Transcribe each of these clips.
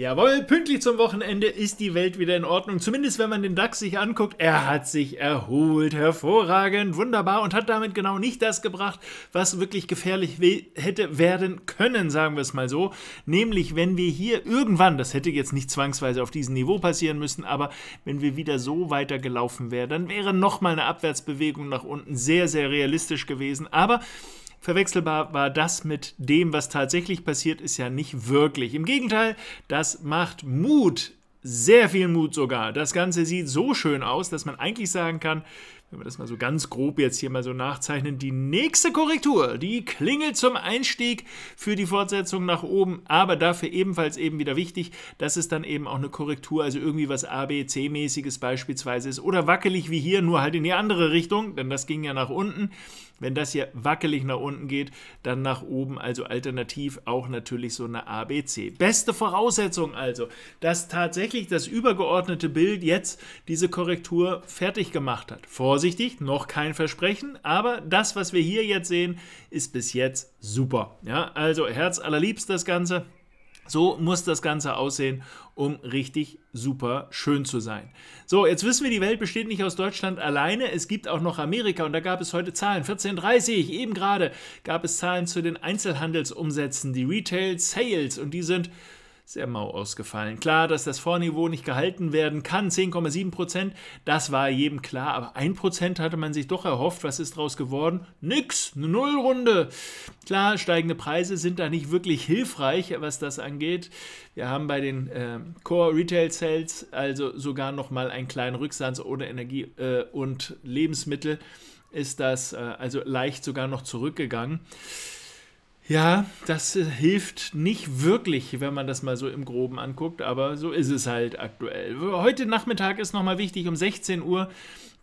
Jawohl, pünktlich zum Wochenende ist die Welt wieder in Ordnung. Zumindest wenn man den DAX sich anguckt. Er hat sich erholt. Hervorragend, wunderbar und hat damit genau nicht das gebracht, was wirklich gefährlich hätte werden können, sagen wir es mal so. Nämlich, wenn wir hier irgendwann, das hätte jetzt nicht zwangsweise auf diesem Niveau passieren müssen, aber wenn wir wieder so weitergelaufen wären, dann wäre nochmal eine Abwärtsbewegung nach unten sehr, sehr realistisch gewesen. Aber Verwechselbar war das mit dem, was tatsächlich passiert ist, ja nicht wirklich. Im Gegenteil, das macht Mut. Sehr viel Mut sogar. Das Ganze sieht so schön aus, dass man eigentlich sagen kann, wenn wir das mal so ganz grob jetzt hier mal so nachzeichnen, die nächste Korrektur, die klingelt zum Einstieg für die Fortsetzung nach oben, aber dafür ebenfalls eben wieder wichtig, dass es dann eben auch eine Korrektur, also irgendwie was ABC-mäßiges beispielsweise ist oder wackelig wie hier, nur halt in die andere Richtung, denn das ging ja nach unten. Wenn das hier wackelig nach unten geht, dann nach oben, also alternativ auch natürlich so eine ABC. Beste Voraussetzung also, dass tatsächlich das übergeordnete Bild jetzt diese Korrektur fertig gemacht hat. Vorsicht! vorsichtig, noch kein Versprechen, aber das, was wir hier jetzt sehen, ist bis jetzt super. Ja, also Herz allerliebst das Ganze. So muss das Ganze aussehen, um richtig super schön zu sein. So, jetzt wissen wir, die Welt besteht nicht aus Deutschland alleine. Es gibt auch noch Amerika und da gab es heute Zahlen. 14.30 eben gerade gab es Zahlen zu den Einzelhandelsumsätzen, die Retail Sales und die sind sehr mau ausgefallen. Klar, dass das Vorniveau nicht gehalten werden kann, 10,7 Prozent, das war jedem klar, aber 1 Prozent hatte man sich doch erhofft. Was ist daraus geworden? Nix, eine Nullrunde. Klar, steigende Preise sind da nicht wirklich hilfreich, was das angeht. Wir haben bei den äh, Core Retail Sales also sogar nochmal einen kleinen Rücksatz ohne Energie äh, und Lebensmittel ist das äh, also leicht sogar noch zurückgegangen. Ja, das äh, hilft nicht wirklich, wenn man das mal so im Groben anguckt, aber so ist es halt aktuell. Heute Nachmittag ist nochmal wichtig, um 16 Uhr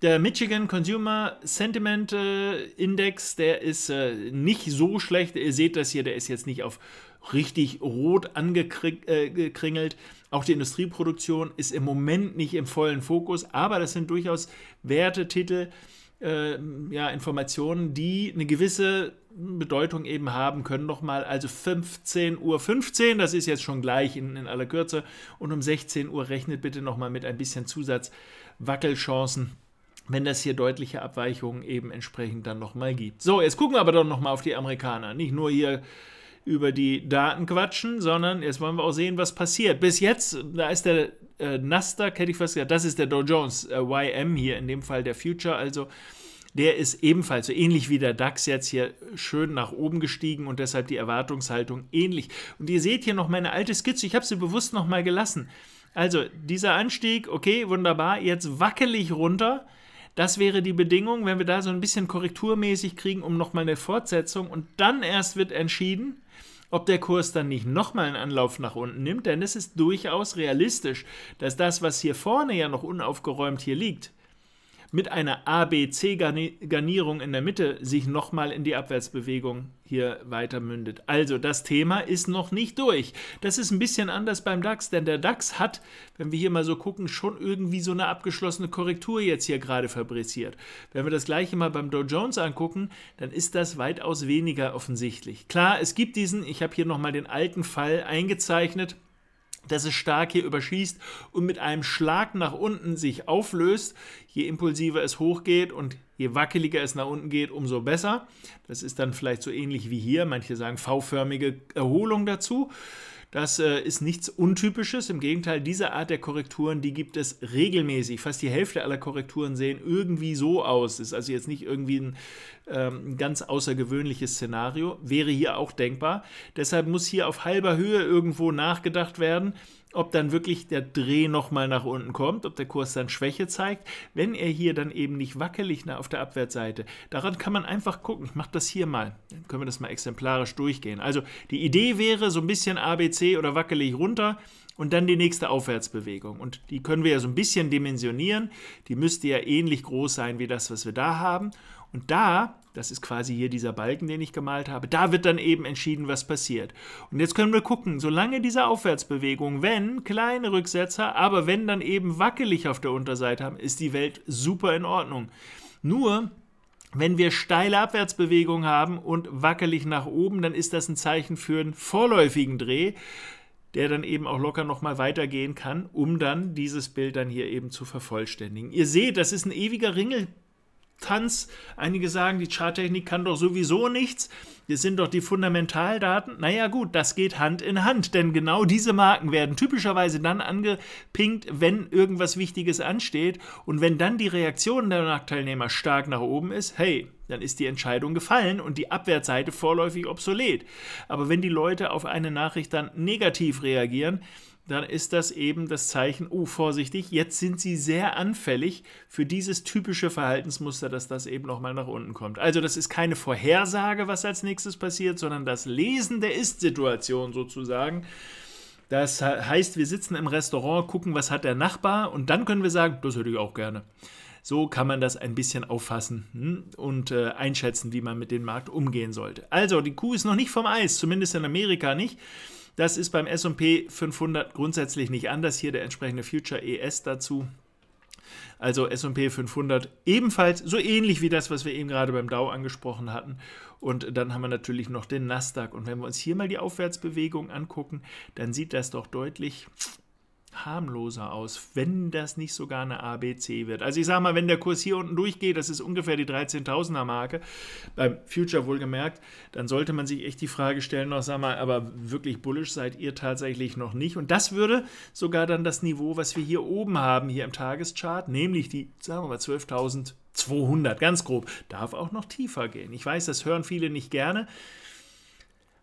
der Michigan Consumer Sentiment äh, Index, der ist äh, nicht so schlecht. Ihr seht das hier, der ist jetzt nicht auf richtig rot angekringelt. Äh, Auch die Industrieproduktion ist im Moment nicht im vollen Fokus, aber das sind durchaus Wertetitel, ähm, ja, Informationen, die eine gewisse Bedeutung eben haben können. Nochmal, also 15.15 Uhr, 15, das ist jetzt schon gleich in, in aller Kürze. Und um 16 Uhr rechnet bitte nochmal mit ein bisschen Zusatzwackelchancen wenn das hier deutliche Abweichungen eben entsprechend dann nochmal gibt. So, jetzt gucken wir aber doch nochmal auf die Amerikaner. Nicht nur hier über die Daten quatschen, sondern jetzt wollen wir auch sehen, was passiert. Bis jetzt, da ist der äh, Nasdaq, hätte ich fast gesagt, das ist der Dow Jones äh, YM hier, in dem Fall der Future, also der ist ebenfalls so ähnlich wie der DAX jetzt hier schön nach oben gestiegen und deshalb die Erwartungshaltung ähnlich. Und ihr seht hier noch meine alte Skizze, ich habe sie bewusst nochmal gelassen. Also dieser Anstieg, okay, wunderbar, jetzt wackelig runter. Das wäre die Bedingung, wenn wir da so ein bisschen korrekturmäßig kriegen, um nochmal eine Fortsetzung und dann erst wird entschieden, ob der Kurs dann nicht nochmal einen Anlauf nach unten nimmt, denn es ist durchaus realistisch, dass das, was hier vorne ja noch unaufgeräumt hier liegt, mit einer ABC-Garnierung in der Mitte sich nochmal in die Abwärtsbewegung hier weiter mündet. Also das Thema ist noch nicht durch. Das ist ein bisschen anders beim DAX, denn der DAX hat, wenn wir hier mal so gucken, schon irgendwie so eine abgeschlossene Korrektur jetzt hier gerade fabriziert. Wenn wir das gleiche mal beim Dow Jones angucken, dann ist das weitaus weniger offensichtlich. Klar, es gibt diesen, ich habe hier nochmal den alten Fall eingezeichnet, dass es stark hier überschießt und mit einem Schlag nach unten sich auflöst. Je impulsiver es hochgeht und je wackeliger es nach unten geht, umso besser. Das ist dann vielleicht so ähnlich wie hier. Manche sagen V-förmige Erholung dazu. Das äh, ist nichts Untypisches. Im Gegenteil, diese Art der Korrekturen, die gibt es regelmäßig. Fast die Hälfte aller Korrekturen sehen irgendwie so aus. Ist also jetzt nicht irgendwie ein ähm, ganz außergewöhnliches Szenario. Wäre hier auch denkbar. Deshalb muss hier auf halber Höhe irgendwo nachgedacht werden ob dann wirklich der Dreh nochmal nach unten kommt, ob der Kurs dann Schwäche zeigt, wenn er hier dann eben nicht wackelig na, auf der Abwärtsseite. Daran kann man einfach gucken. Ich mache das hier mal. Dann können wir das mal exemplarisch durchgehen. Also die Idee wäre so ein bisschen ABC oder wackelig runter und dann die nächste Aufwärtsbewegung. Und die können wir ja so ein bisschen dimensionieren. Die müsste ja ähnlich groß sein wie das, was wir da haben. Und da, das ist quasi hier dieser Balken, den ich gemalt habe, da wird dann eben entschieden, was passiert. Und jetzt können wir gucken, solange diese Aufwärtsbewegung, wenn, kleine Rücksetzer, aber wenn dann eben wackelig auf der Unterseite haben, ist die Welt super in Ordnung. Nur, wenn wir steile Abwärtsbewegungen haben und wackelig nach oben, dann ist das ein Zeichen für einen vorläufigen Dreh, der dann eben auch locker nochmal weitergehen kann, um dann dieses Bild dann hier eben zu vervollständigen. Ihr seht, das ist ein ewiger Ringel. Akzeptanz. Einige sagen, die Charttechnik kann doch sowieso nichts. Das sind doch die Fundamentaldaten. Naja gut, das geht Hand in Hand, denn genau diese Marken werden typischerweise dann angepinkt, wenn irgendwas Wichtiges ansteht. Und wenn dann die Reaktion der Marktteilnehmer stark nach oben ist, hey, dann ist die Entscheidung gefallen und die Abwärtsseite vorläufig obsolet. Aber wenn die Leute auf eine Nachricht dann negativ reagieren, dann ist das eben das Zeichen, oh vorsichtig, jetzt sind sie sehr anfällig für dieses typische Verhaltensmuster, dass das eben nochmal nach unten kommt. Also das ist keine Vorhersage, was als nächstes passiert, sondern das Lesen der Ist-Situation sozusagen. Das heißt, wir sitzen im Restaurant, gucken, was hat der Nachbar und dann können wir sagen, das hätte ich auch gerne. So kann man das ein bisschen auffassen hm, und äh, einschätzen, wie man mit dem Markt umgehen sollte. Also, die Kuh ist noch nicht vom Eis, zumindest in Amerika nicht. Das ist beim SP 500 grundsätzlich nicht anders. Hier der entsprechende Future ES dazu. Also SP 500 ebenfalls so ähnlich wie das, was wir eben gerade beim Dow angesprochen hatten. Und dann haben wir natürlich noch den Nasdaq. Und wenn wir uns hier mal die Aufwärtsbewegung angucken, dann sieht das doch deutlich harmloser aus, wenn das nicht sogar eine ABC wird. Also ich sage mal, wenn der Kurs hier unten durchgeht, das ist ungefähr die 13.000er Marke, beim Future wohlgemerkt, dann sollte man sich echt die Frage stellen, noch sag mal, aber wirklich bullisch seid ihr tatsächlich noch nicht. Und das würde sogar dann das Niveau, was wir hier oben haben, hier im Tageschart, nämlich die, sagen wir mal, 12.200, ganz grob, darf auch noch tiefer gehen. Ich weiß, das hören viele nicht gerne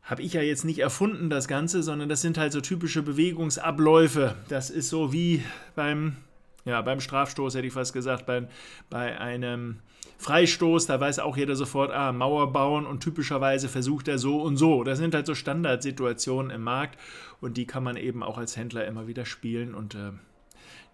habe ich ja jetzt nicht erfunden, das Ganze, sondern das sind halt so typische Bewegungsabläufe. Das ist so wie beim, ja, beim Strafstoß, hätte ich fast gesagt, bei, bei einem Freistoß, da weiß auch jeder sofort, ah, Mauer bauen und typischerweise versucht er so und so. Das sind halt so Standardsituationen im Markt und die kann man eben auch als Händler immer wieder spielen und äh,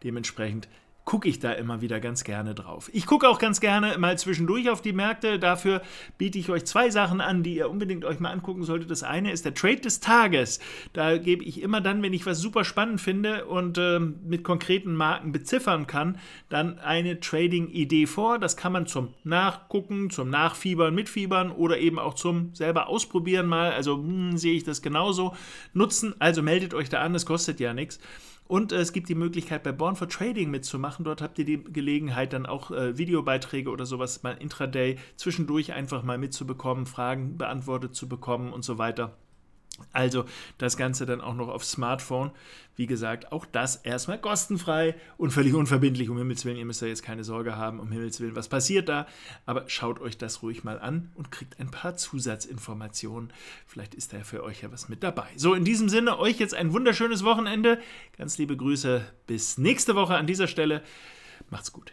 dementsprechend gucke ich da immer wieder ganz gerne drauf. Ich gucke auch ganz gerne mal zwischendurch auf die Märkte. Dafür biete ich euch zwei Sachen an, die ihr unbedingt euch mal angucken solltet. Das eine ist der Trade des Tages. Da gebe ich immer dann, wenn ich was super spannend finde und äh, mit konkreten Marken beziffern kann, dann eine Trading-Idee vor. Das kann man zum Nachgucken, zum Nachfiebern, Mitfiebern oder eben auch zum selber ausprobieren mal. Also mh, hm, sehe ich das genauso. Nutzen, also meldet euch da an, das kostet ja nichts. Und äh, es gibt die Möglichkeit, bei Born for Trading mitzumachen. Dort habt ihr die Gelegenheit, dann auch äh, Videobeiträge oder sowas mal intraday zwischendurch einfach mal mitzubekommen, Fragen beantwortet zu bekommen und so weiter. Also das Ganze dann auch noch auf Smartphone. Wie gesagt, auch das erstmal kostenfrei und völlig unverbindlich. Um Himmels Willen, ihr müsst da jetzt keine Sorge haben, um Himmels Willen, was passiert da? Aber schaut euch das ruhig mal an und kriegt ein paar Zusatzinformationen. Vielleicht ist da ja für euch ja was mit dabei. So, in diesem Sinne, euch jetzt ein wunderschönes Wochenende. Ganz liebe Grüße. Bis nächste Woche an dieser Stelle. Macht's gut.